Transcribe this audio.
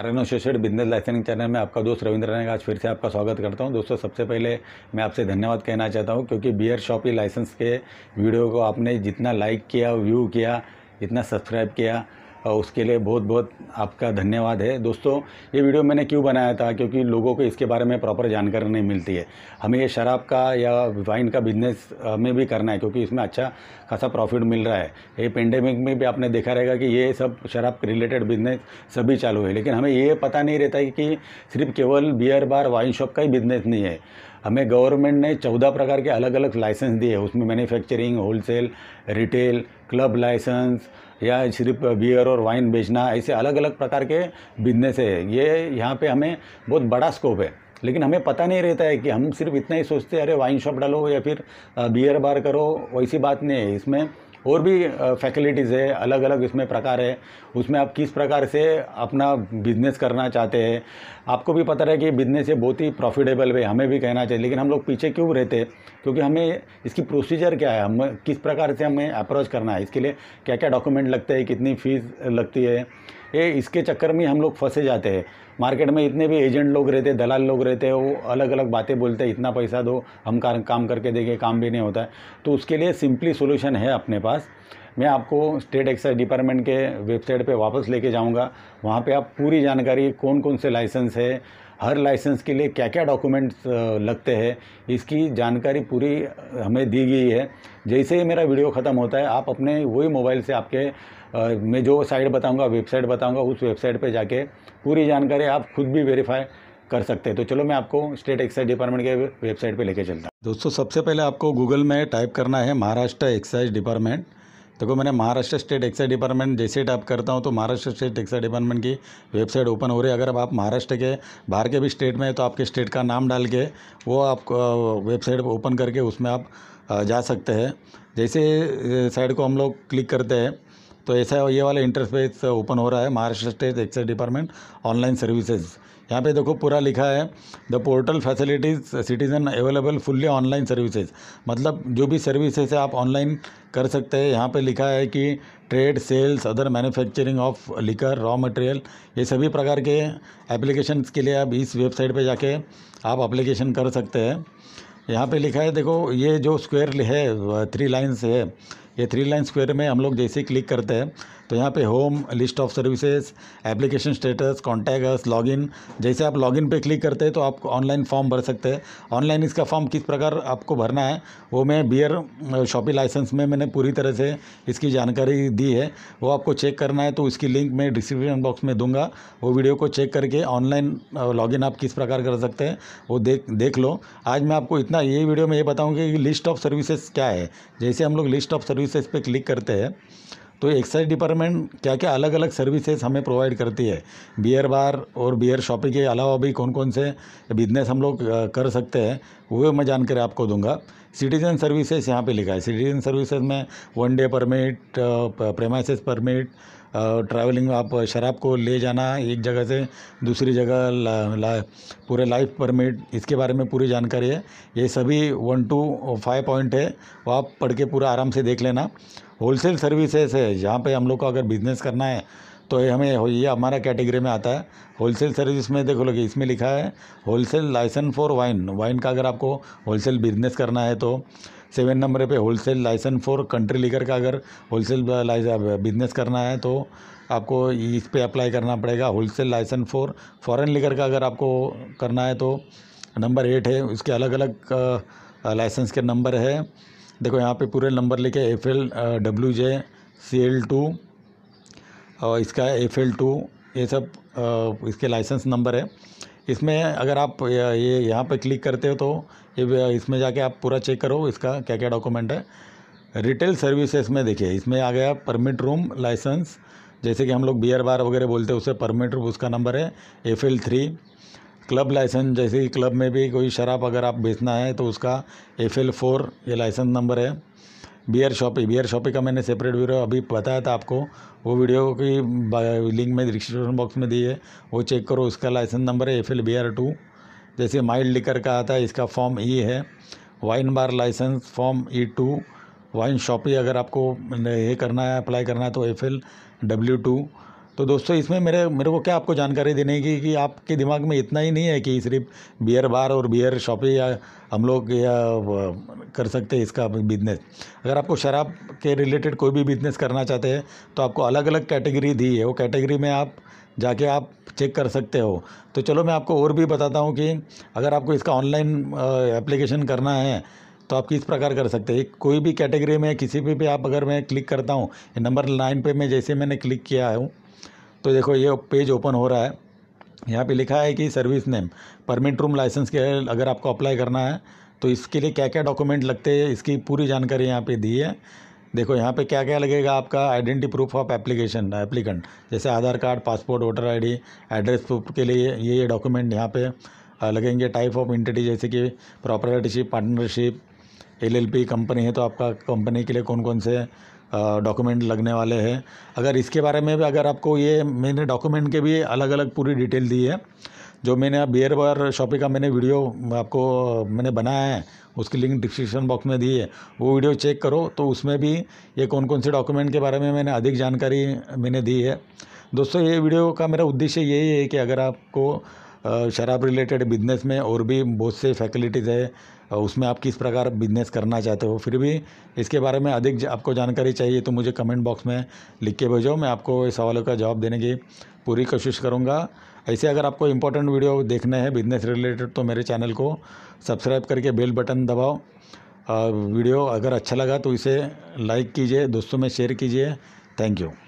N associate business licensing channel में आपका दोस्त रविंद्र नायक आज फिर से आपका स्वागत करता हूं दोस्तों सबसे पहले मैं आपसे धन्यवाद कहना चाहता हूं क्योंकि बियर शॉपी लाइसेंस के वीडियो को आपने जितना लाइक किया व्यू किया जितना सब्सक्राइब किया और उसके लिए बहुत बहुत आपका धन्यवाद है दोस्तों ये वीडियो मैंने क्यों बनाया था क्योंकि लोगों को इसके बारे में प्रॉपर जानकारी नहीं मिलती है हमें ये शराब का या वाइन का बिजनेस में भी करना है क्योंकि इसमें अच्छा खासा प्रॉफिट मिल रहा है ये पेंडेमिक में भी आपने देखा रहेगा कि ये सब शराब रिलेटेड बिजनेस सभी चालू है लेकिन हमें ये पता नहीं रहता है कि सिर्फ केवल बियर बार वाइन शॉप का ही बिजनेस नहीं है हमें गवर्नमेंट ने चौदह प्रकार के अलग अलग लाइसेंस दिए उसमें manufacturing wholesale retail club license या सिर्फ बियर और वाइन बेचना ऐसे अलग अलग प्रकार के बिजनेस है ये यहाँ पे हमें बहुत बड़ा स्कोप है लेकिन हमें पता नहीं रहता है कि हम सिर्फ इतना ही सोचते हैं अरे वाइन शॉप डालो या फिर बियर बार करो वैसी बात नहीं है इसमें और भी फैकल्टीज़ है अलग अलग इसमें प्रकार है उसमें आप किस प्रकार से अपना बिजनेस करना चाहते हैं आपको भी पता रहे कि बिजनेस ये बहुत ही प्रॉफिटेबल है हमें भी कहना चाहिए लेकिन हम लोग पीछे क्यों रहते क्योंकि हमें इसकी प्रोसीजर क्या है हम किस प्रकार से हमें अप्रोच करना है इसके लिए क्या क्या डॉक्यूमेंट लगते हैं कितनी फ़ीस लगती है ये इसके चक्कर में हम लोग फंसे जाते हैं मार्केट में इतने भी एजेंट लोग रहते हैं दलाल लोग रहते हैं वो अलग अलग बातें बोलते हैं इतना पैसा दो हम काम करके देंगे काम भी नहीं होता है तो उसके लिए सिंपली सोल्यूशन है अपने पास मैं आपको स्टेट एक्साइज डिपार्टमेंट के वेबसाइट पे वापस लेके जाऊंगा वहाँ पे आप पूरी जानकारी कौन कौन से लाइसेंस है हर लाइसेंस के लिए क्या क्या डॉक्यूमेंट्स लगते हैं इसकी जानकारी पूरी हमें दी गई है जैसे ही मेरा वीडियो ख़त्म होता है आप अपने वही मोबाइल से आपके मैं जो साइट बताऊंगा वेबसाइट बताऊंगा उस वेबसाइट पे जाके पूरी जानकारी आप खुद भी वेरीफाई कर सकते हैं तो चलो मैं आपको स्टेट एक्साइज डिपार्टमेंट के वेबसाइट पे लेके चलता हूँ दोस्तों सबसे पहले आपको गूगल में टाइप करना है महाराष्ट्र एक्साइज डिपार्टमेंट देखो मैंने महाराष्ट्र स्टेट एक्साइज डिपार्टमेंट जैसे टाइप करता हूँ तो महाराष्ट्र स्टेट एक्साइज डिपार्टमेंट की वेबसाइट ओपन हो रही है अगर आप महाराष्ट्र के बाहर के भी स्टेट में तो आपके स्टेट का नाम डाल के वो आप वेबसाइट ओपन करके उसमें आप जा सकते हैं जैसे साइड को हम लोग क्लिक करते हैं तो ऐसा ये वाला इंटरफेस ओपन हो रहा है Maharashtra state excise department online services यहाँ पे देखो पूरा लिखा है the portal facilities citizen available fully online services मतलब जो भी सर्विसेज है आप ऑनलाइन कर सकते हैं यहाँ पे लिखा है कि trade sales other manufacturing of liquor raw material ये सभी प्रकार के एप्लीकेशन के लिए आप इस वेबसाइट पर जाके आप अप्लीकेशन कर सकते हैं यहाँ पे लिखा है देखो ये जो स्क्वेयर है थ्री लाइन्स है ये थ्री लाइन स्क्वेयर में हम लोग जैसे क्लिक करते हैं तो यहाँ पे home list of services application status contact login जैसे आप लॉगिन पे क्लिक करते हैं तो आप ऑनलाइन फॉर्म भर सकते हैं ऑनलाइन इसका फॉर्म किस प्रकार आपको भरना है वो मैं बियर शॉपिंग लाइसेंस में मैंने पूरी तरह से इसकी जानकारी दी है वो आपको चेक करना है तो इसकी लिंक मैं डिस्क्रिप्शन बॉक्स में दूंगा वो वीडियो को चेक करके ऑनलाइन लॉगिन आप किस प्रकार कर सकते हैं वो देख देख लो आज मैं आपको इतना ये वीडियो में ये बताऊँगी कि लिस्ट ऑफ सर्विसेज क्या है जैसे हम लोग लिस्ट ऑफ सर्विसेज पर क्लिक करते हैं तो एक्साइज डिपार्टमेंट क्या क्या अलग अलग सर्विसेज हमें प्रोवाइड करती है बियर बार और बियर शॉपिंग के अलावा भी कौन कौन से बिजनेस हम लोग कर सकते हैं वो मैं जानकारी आपको दूंगा सिटीजन सर्विसेज यहाँ पे लिखा है सिटीजन सर्विसेज में one day permit premises permit travelling आप शराब को ले जाना एक जगह से दूसरी जगह ला, ला, पूरे लाइफ परमिट इसके बारे में पूरी जानकारी है ये सभी वन टू फाइव पॉइंट है वो आप पढ़ के पूरा आराम से देख लेना होलसेल सर्विसेज है जहाँ पे हम लोग को अगर बिज़नेस करना है तो ये हमें ये हमारा कैटेगरी में आता है होलसेल सर्विस में देखो लगे इसमें लिखा है wholesale license for wine wine का अगर आपको होलसेल बिजनेस करना है तो सेवन नंबर पे wholesale license for country liquor का अगर होलसेल बिजनेस करना है तो आपको इस पे अप्लाई करना पड़ेगा wholesale license for foreign liquor का अगर आपको करना है तो नंबर एट है उसके अलग अलग लाइसेंस के नंबर है देखो यहाँ पर पूरे नंबर लिखे F L W J C L two और इसका एफ एल टू ये सब इसके लाइसेंस नंबर है इसमें अगर आप ये यहाँ पर क्लिक करते हो तो ये इसमें जाके आप पूरा चेक करो इसका क्या क्या डॉक्यूमेंट है रिटेल सर्विसेज में देखिए इसमें आ गया परमिट रूम लाइसेंस जैसे कि हम लोग बियर बार वगैरह बोलते हैं उसे परमिट रूम उसका नंबर है F L three club licence जैसे कि क्लब में भी कोई शराब अगर आप बेचना है तो उसका एफ एल फोर ये लाइसेंस नंबर है बियर शॉपी बियर शॉपी का मैंने सेपरेट वीडियो अभी बताया था आपको वो वीडियो की लिंक में डिस्क्रिप्शन बॉक्स में दी है वो चेक करो उसका लाइसेंस नंबर है F L B R two जैसे माइल्ड लिकर का आता है इसका फॉर्म ई e है wine bar licence form E two wine shoppe अगर आपको ये करना है अप्लाई करना है तो एफ एल डब्ल्यू टू तो दोस्तों इसमें मेरे मेरे को क्या आपको जानकारी देने की कि आपके दिमाग में इतना ही नहीं है कि सिर्फ बियर बार और बियर शॉपिंग या हम लोग या कर सकते हैं इसका बिजनेस अगर आपको शराब के रिलेटेड कोई भी बिजनेस करना चाहते हैं तो आपको अलग अलग कैटेगरी दी है वो कैटेगरी में आप जाके आप चेक कर सकते हो तो चलो मैं आपको और भी बताता हूँ कि अगर आपको इसका ऑनलाइन एप्लीकेशन करना है तो आप किस प्रकार कर सकते हैं कोई भी कैटेगरी में किसी भी पे आप अगर मैं क्लिक करता हूँ नंबर नाइन पे मैं जैसे मैंने क्लिक किया हूँ तो देखो ये पेज ओपन हो रहा है यहाँ पे लिखा है कि service name permit room licence के अगर आपको अप्लाई करना है तो इसके लिए क्या क्या डॉक्यूमेंट लगते हैं इसकी पूरी जानकारी यहाँ पे दी है देखो यहाँ पे क्या क्या लगेगा आपका identity proof of application applicant जैसे Aadhaar card passport voter ID address proof के लिए ये ये डॉक्यूमेंट यहाँ पे लगेंगे टाइप ऑफ इंटिटी जैसे कि प्रॉपर्टीशिप पार्टनरशिप एलएलपी कंपनी है तो आपका कंपनी के लिए कौन कौन से डॉक्यूमेंट लगने वाले हैं अगर इसके बारे में भी अगर आपको ये मैंने डॉक्यूमेंट के भी अलग अलग पूरी डिटेल दी है जो मैंने बियर बार शॉपिंग का मैंने वीडियो आपको मैंने बनाया है उसकी लिंक डिस्क्रिप्शन बॉक्स में दी है वो वीडियो चेक करो तो उसमें भी ये कौन कौन से डॉक्यूमेंट के बारे में मैंने अधिक जानकारी मैंने दी है दोस्तों ये वीडियो का मेरा उद्देश्य यही है कि अगर आपको शराब रिलेटेड बिजनेस में और भी बहुत से फैकल्टीज़ है उसमें आप किस प्रकार बिजनेस करना चाहते हो फिर भी इसके बारे में अधिक आपको जानकारी चाहिए तो मुझे कमेंट बॉक्स में लिख के भेजो मैं आपको इस सवालों का जवाब देने की पूरी कोशिश करूँगा ऐसे अगर आपको इंपॉर्टेंट वीडियो देखने हैं बिजनेस रिलेटेड तो मेरे चैनल को सब्सक्राइब करके बेल बटन दबाओ वीडियो अगर अच्छा लगा तो इसे लाइक कीजिए दोस्तों में शेयर कीजिए थैंक यू